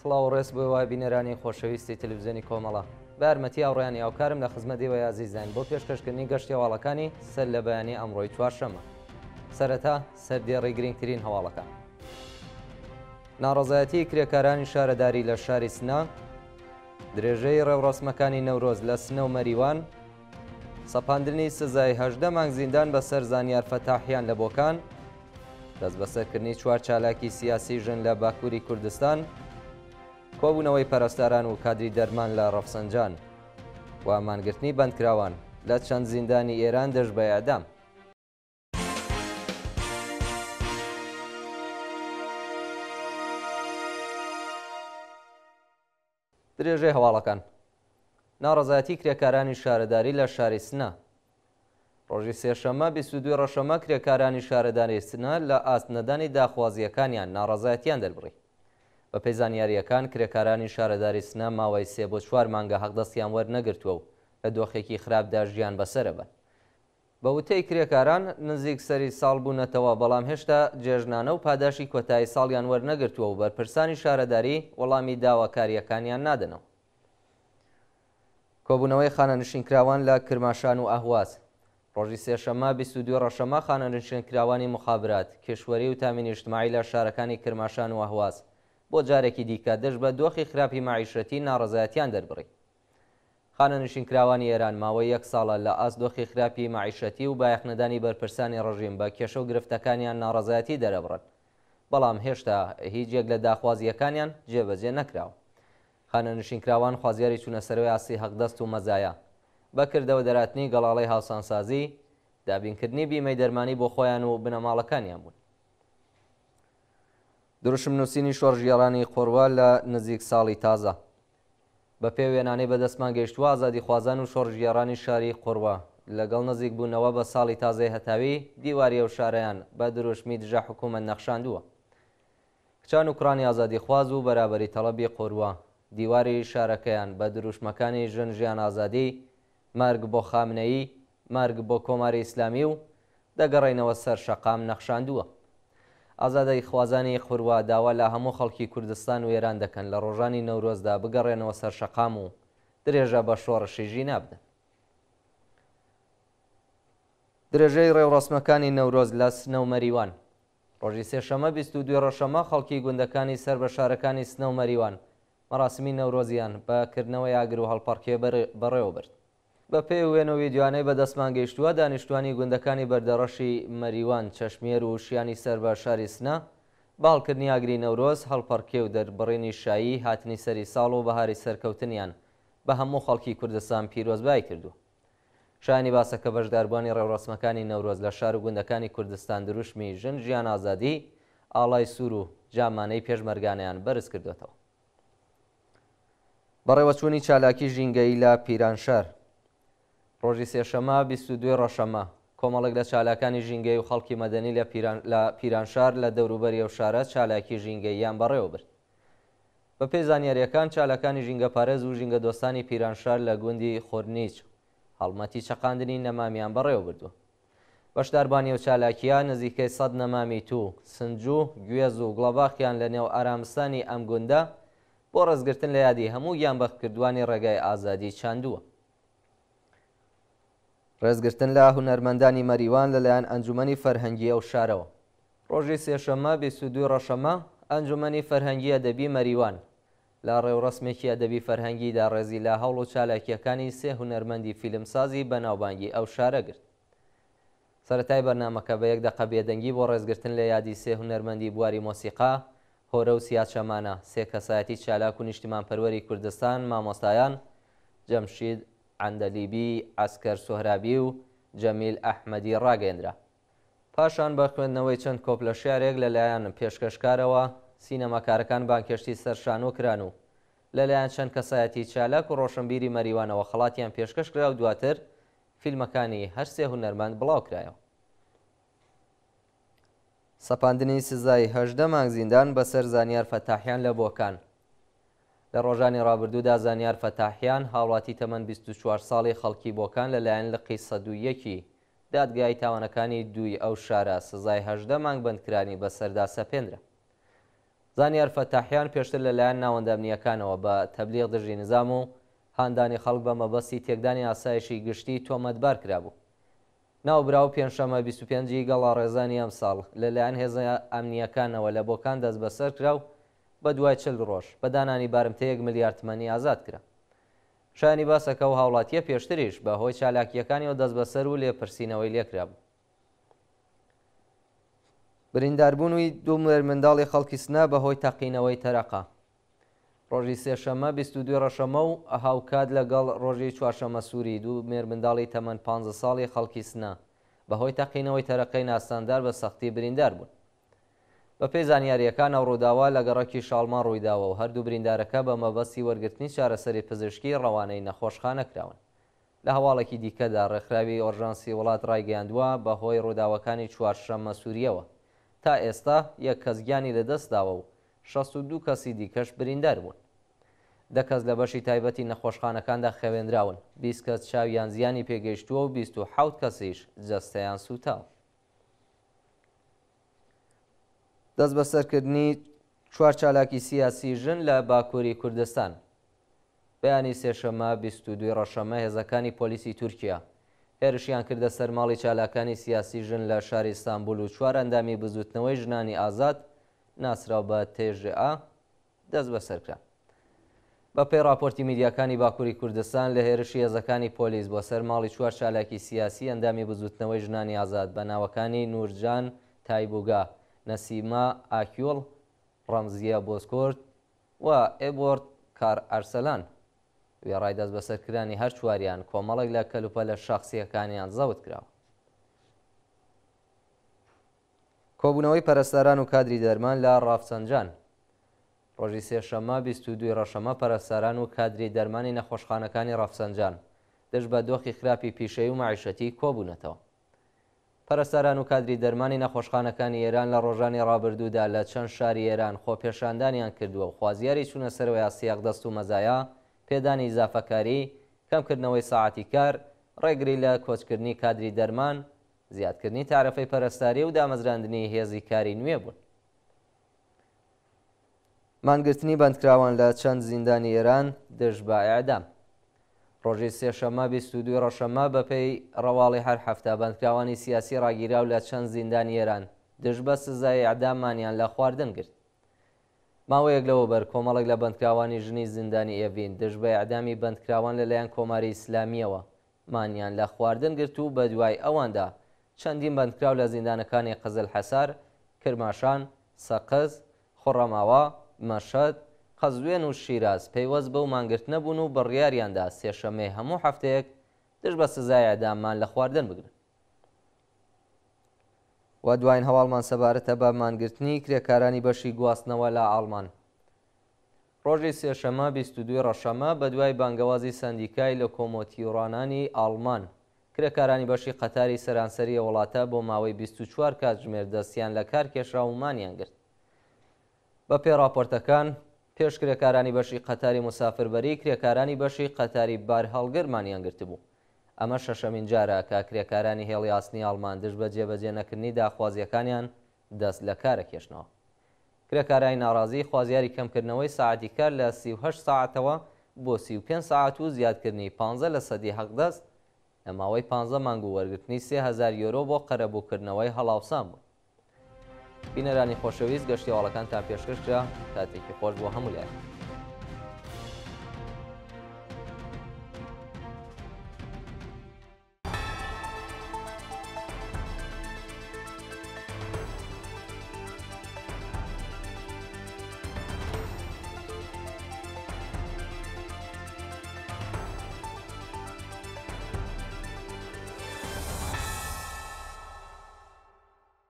فڵاو ڕێز بۆ وای بینەرانی خۆشەویستی تەلویزیۆنی کۆمەڵە بارمەتی ئەوڕیانی ئەوکارم لە خزمەتیەوە یازیزان بۆ پێشکەشکردنی گەشتی هەواڵەکانی سەر لە بەیانی ئەمڕۆی چوارشەمە سەرەتا سەردێڕی گرنگترین هەواڵەکە ناڕزایەتی کرێکارانی شارەداری لە شاری سنا درێژەی ڕێوڕاستمەکانی نەورۆز لە سنە و مەریوان سەپاندنی سزای هەژدە مانگ زیندان بە سەر زانیار فەتاحیان لە بۆکان دەست بەسەرکردنی چوار چالاکی سیاسی ژن لە باکووری کوردستان و کۆبوونەوەی پەرستاران و کادری دەرمان لە ڕەفسەنجان و ئامانگرتنی بەندکراوان لە چەند زیندانی ئێران دەش بە یادام. درێژەی هەواڵەکان ناڕزایەتی کرێکارانی شارەداری لە شاری سنا ڕۆژی سێشەمە 22 ڕەشەمە کرێکارانی شارەدانی سنا لە ئاستنەدانی داخوازیەکانیان ناڕزایەتیان دەربڕی بە پێی زانیاریەکان کرێکارانی شارەداری سنە ماوەی سێ بۆ چوار مانگە حەقدەستیان وەرنەگرتووە و لە دۆخێکی خراپدا ژیان بەسەرەبە. بە وتەی کرێکاران نزیک سەری ساڵ بوونەتەوە بەڵام هێشتا جێژنانە و پاداشی کۆتایی ساڵیان وەرنەگرتووە و بەرپرسانی شارەداری وەڵامی داواکاریەکانیان نادنەوە. کۆبوونەوەی خانە نشینکراوان لە کرماشان و ئەهواز. ڕۆژی سێشەمە 22 ڕەشەمە خانە نشینکراوانی مخابرات، کشوەری و تامینی شتماعی لە شارەکانی کرماشان و ئەهواز. بۆ جارێکی دیکە دەشت بە دۆخی خراپی معیشەتی ناڕزایەتیان دەربڕی خانە نوشینکراوانی ئێران ماوەی یەک ساڵە لە ئاس دۆخی خراپی معیشەتی و بایەخنەدانی بەرپرسانی ڕژیم بە کێشە و گرفتەکانیان ناڕزایەتی دەرەبڕن بەڵام هێشتا هیچ یەک لە داخوازیەکانیان جێبەجێ نەکراوە خانە نوشینکراوان خوازیاری چوونەسەرەوەی ئاسی هەقدەست و مەزایە بەکردەوە دەراتنی گەڵاڵی هاوسانسازی دابینکردنی بیمەی دەرمانی بۆ خۆیان و بنەماڵەکانیان بوون دروشم نووسینی شۆژیێڕانی قۆڕوا لە نزیک ساڵی تازە بە پێوێنانەی بەدەستمان گەیشتووە ئازادی خوازان و شۆژیێڕانی شاری قڕوا لەگەڵ نزیک بوونەوە بە ساڵی تازای هەتاوی دیواریە و شارەیان بە دروشمی دژە حکوومەت نەخشاندووە کچان وکرانی ئازادی خواز و بەرابری تەڵەبی قۆڕوا دیواری شارەکەیان بە دروشمەکانی ژن ژیان ئازادی مارگ بۆ خامنەیی مارگ بۆ کۆماری ئیسلامی و دەگەڕێنەوە سەر شەقام نەخشاندووە ئازادای خوازانی قوروا داوا لە هەموو خەڵکی کوردستان و ئێران دەکەن لە ڕۆژانی نەورۆزدا بگەڕێنەوە سەر شەقام و درێژە بە شۆڕشیژی نابدن. درێژەی ڕێوڕاستمەکانی نەورۆز لە سنەومەریوان. ڕۆژی سێشەمە 22 ڕۆژەمە خەڵکی گوندەکانی سەر بە شارەکانی سنەومەریوان مەراسمی نەورۆزیان بەکردنەوە یاگر و هەڵپەرکێ بەڕێوە برد. بە پێی وێنەوەی دوانەی بە دەستمان گەیشتووە دانیشتوانی گوندەکانی بەردەڕەشی مەریوان چەشمێر و شیانی سەر بە شاری سنا باڵکردنی ئاگری نەورۆز هەڵپەڕکێ و دەربڕینی شایی هاتنی سەری ساڵ و بەهاری سەرکەوتنیان بە هەموو خەڵکی کوردستان پیرۆزبای کردو. شانی باسەکە بەشداربوونی ڕێوڕسمەکانی نەورۆز لە شار و گوندەکانی کوردستان دروشمی ژن ژیان ئازادی ئاڵای سوور و جامانەی پێشمەرگانیان بەرز کردوێتەوە. بەڕێوەچوونی چالاکی ژینگەی لە پیرانشار ڕۆژی سێشەمە 22 ڕەشەمە کۆمەڵک لە چالاکانی ژینگەی و خەڵکی مەدەنی لە پیرانشار لە دەوروبەری ئەو شارە چالاکی ژینگەی یان بەڕێوە برد. بە پێی زانیاریەکان چالاکانی ژینگە پارێز و ژینگە دۆستانی پیرانشار لە گوندی خۆرنیچ هەڵمەتی چەقاندنی نەمامیان بەڕێوە بردو. بەشداربانی و چالاکیان نزیکەی سەد نەمامی تو سنجوو گوێز و گڵەباخیان لە نێو ئارامستانی ئەم گوندە بۆ ڕزگرتن لە یادی هەموو گیان بەخکردوانی ڕێگای ئازادی چاندووە. ڕێزگرتن لە هوەرمەندانی مەریوان لەلایەن ئەنجومی فەرهەنگی ئەو شارەوە ڕۆژی سێشەمە بیسودوی ڕەشەمە ئەنجومی فەرهەنگی ئەدەبی مەریوان لە ڕێوڕسمێکی ئەدەبی فەرهەنگیدا ڕێزی لە هەوڵ و چالاکیەکانی سێ هوەرمەندی فیلمسازی بەناوبانگی ئەو شارە گرت سەتای بەرنمەکە بە یەک دقە بێدەنگی بۆ ڕێزگرتن لە یادی سێ هوەرمەندی بواری مۆسیقا هۆرە و سیاچەمانە سێ کەسایەتی چالاک و نیشتیمان پەروەری کوردستان مامۆستایان جەمشید عندەلیبی ئەسکەر سوهرابی و جەمیل ئەحمەدی ڕاگەندرا پاشان بە خوێندنەوەی چەند کۆپ لە شارێک لەلایەن پێشکەشکارەوە سینەماکارەکان بانکشتی سەرشانۆ کران و لەلایەن چەند کەسایەتی چالاک و ڕۆشنبیری مەریوانەوە خڵاتیان پێشکەش کرا و دواتر فیلمەکانی هەرسێ هوەرمەند بڵاوکرایەوە سەپاندنی سزاییهدە مانگ زیندان بەسەر زانیار فەتاحیان لە بۆکان لە ڕۆژانی ڕابردوودا زانیار فەتاحیان هاوڵاتی تەمەەن 24 ساڵی خەڵکی بۆکان لەلایەن لە قیسە دوویەکی دادگای تاوانەکانی دوی ئەو شارە سزای هەدە مانگ بندکرانی بە سەردا سەپێنرە. زانیار فەتاحیان پێشتر لەلایەن ناوەندامنیەکانەوە بە تەبلیغ دژی نظام و هاندانی خەڵک بە مەبەستی تێکدانی ئاسایشی گشتی تۆمەتبار کرابوو. ناوبراو پێنجشەمە 25 گەڵا ڕێزانی ئەم ساڵ لەلایەن هێزای ئەمنیەکانەوە لە بۆکان دەست بەسەر کراو بە دوای چل ڕۆژ بەدانانی بارمتەیەک ملیارتمەنی ئازاد کرا شانی باسەکە و هاوڵاتیە پێشتریش بە هۆی چالاکیەکانی و دەست بەسەر و لێپرسینەوەی لێکرا بوو برینداربوونی دوو ملێر منداڵی خەڵکی سنا بە هۆی تەقینەوەی تەرەقا ڕۆژی سێشەمە 22 ڕەشەمە و ئەهاوکات لەگەڵ ڕۆژی چوارشەمە سووری دوو مێر منداڵی تەمەەن 15 ساڵی خەڵکی سنا بەهۆی تەقینەوەی تەرەقەی ناساندار بە سەختی بریندار بوون بە پێی زانیاریەکان ئەو ڕووداوا لە گەڕکی شالمان ڕوویداوە و هەردوو بریندارەکە بە مەبەستی وەرگرتنی چارەسەری پزیشکی ڕەوانەی نەخۆشخانەکراون لە هەواڵێکی دیکەدا ڕێکخراوی ئۆرژانسی وڵات ڕایگەاندووە بە هۆی ڕووداوەکانی چوارشەممە سووریەوە تا ئێستا یەک کەسگیانی لەدەستداوە و 62 کەسی دیکەش بریندار بوون دەکەس لە بەشی تایبەتی نەخۆشخانەکاندا خەوێنراون 20 کەس چاویان زیانی پێگەیشتووە و 27 کەسیش جەستەیان سوتاوە دەست بەسەرکردنی چوار چالاکی سیاسی ژن لە باکووری کوردستان بەیانی سێشەمە 22 ڕەشەمە هێزەکانی پۆلیسی تورکیا هێرشیان کردە سەرماڵی چالاکانی سیاسی ژن لە شاری ئستانبول و چوار ئەندامی بزوتنەوەی ژنانی ئازاد ناسرا بە تێژئا دەست بەسەرکرا بە پێی راپۆرتی میدیاکانی باکووری کوردستان لە هێرشی هێزەکانی پۆلیس بۆ سەرماڵی چوار چالاکی سیاسی ئەندامی بزوتنەوەی ژنانی ئازاد بە ناوەکانی نورجان تایبوگا نەسیما ئاکیۆڵ ڕەمزیە بۆسکۆرت و ئێبۆرد کار ئەرسەلان وێڕای دەست بەسەرکردانی هەرچواریان کۆمەڵێک لە کەلوپە لە شخصیەکانیان زەوت کراوە کۆبوونەوەی پەرستاران و کادری دەرمان لە ڕافچەنجان ڕۆژی سێشەمە 22 ڕەشەمە پەرستاران و کادری دەرمانی نەخۆشخانەکانی ڕافسەنجان دەش بە دۆخی خراپی پیشەی و معیشەتی کۆبوونەتەوە پەرستاران و کادری دەرمانی نەخۆشخانەکانی ئێران لە ڕۆژانی ڕابردوودا لە چەند شاری ئێران خۆپێشاندانیان کردووە و خوازیاری چوونە سەرەوەی سیاق دەست و مەزایە پێدانی ئزافەکاری کەمکردنەوەی ساعتی کار ڕێگری لە کۆچکردنی کادری دەرمان زیادکردنی تارەفەی پەرستاری و دامەزراندنی هێزی کاری نوێ بوون. مانگرتنی بەندکراوان لە چەند زیندانی ئێران دژ بە ئەعدام. ڕۆژی سێشەمە بیستودوی ڕەشەمە بەپێی ڕەواڵی هەر هەفتە بەندکراوانی سیاسی ڕاگیرا و لە چەند زیندانیێران دژ بە سزای عدامانیان لە خواردن گرت ماوەیەک لەوە بەر کۆمەڵک لە بەندکراوانی ژنی زیندانی ئێڤین دژ بە عدامی بەندکراوان لەلایەن کۆماری ئیسلامیەوە مانیان لە خواردن گرت و بە دوای ئەواندا چەندین بەندکراو لە زیندانەکانی قزل حەسار کرماشان سەقز خوڕەماوە مەشەد قەزوێن و شیراز پەیوەست بەو مانگرت نەبوون و بڕیاریاندا سێشەمێ هەموو هەفتەیەک دش بە سزایەدامان لە خواردن بگرن. و دوایین هەواڵمان سەبارەتە بە مانگرتنی کرێکارانی بەشی گواستنەوە لە ئاڵمان. ڕۆژی سێشەمە 22 ڕەشەمە بە دوای بانگەوازی سندیکای لە کۆمۆتیڕانانی ئاڵمان کرێکارانی بەشی قەتاری سەرانسەریە وڵاتە بۆ ماوەی 24 کاتژمێر دەستیان لە کار کێشراومانیان گرت. بە پێ راپۆرتەکان پێش کرێکارانی بەشی قەتاری مسافربەری کرێکارانی بەشی قەتاری بار هەڵگەرمانیان گرتبوو ئەمە شەشەمین جارە کا کرێکارانی هێڵی ئاسنی ئالماندش بە جێبەجێ نەکردنی داخوازیەکانیان دەست لە کارە کێشنەوە کرێکارانی ناڕازی خوازیاری کەمکردنەوەی سعاتی کار لە 38 ساعتەوە بۆ 35 ساعت و زیادکردنی 15 لە سەدی حەقدەست ئەماوەی 15 مانگ و وەرگرتنی 3000 یۆرۆ بۆ قەرەبووکردنەوەی هەڵاوسان بوو بینەرانی خۆشەویست گەشتیواڵەکان تا پێشکەشرا کاتێکی خۆش بۆ هەمولای.